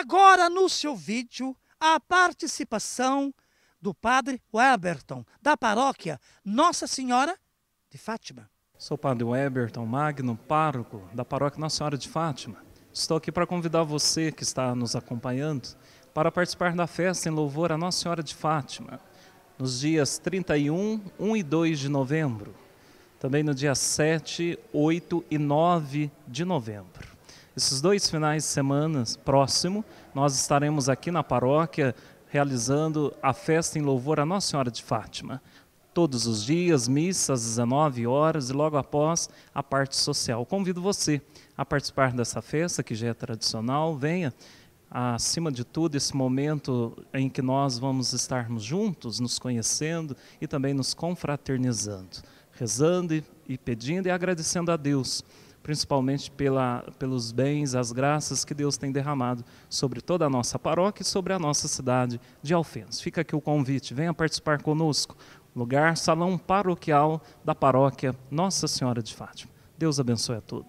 Agora no seu vídeo, a participação do Padre Weberton, da paróquia Nossa Senhora de Fátima. Sou o Padre Weberton Magno, pároco da paróquia Nossa Senhora de Fátima. Estou aqui para convidar você que está nos acompanhando para participar da festa em louvor à Nossa Senhora de Fátima, nos dias 31, 1 e 2 de novembro. Também no dia 7, 8 e 9 de novembro. Esses dois finais de semana próximo, nós estaremos aqui na paróquia realizando a festa em louvor à Nossa Senhora de Fátima. Todos os dias, missa às 19 horas e logo após a parte social. Convido você a participar dessa festa que já é tradicional. Venha acima de tudo, esse momento em que nós vamos estarmos juntos, nos conhecendo e também nos confraternizando, rezando e pedindo e agradecendo a Deus principalmente pela, pelos bens, as graças que Deus tem derramado sobre toda a nossa paróquia e sobre a nossa cidade de Alfenas. Fica aqui o convite, venha participar conosco. Lugar, salão paroquial da paróquia Nossa Senhora de Fátima. Deus abençoe a todos.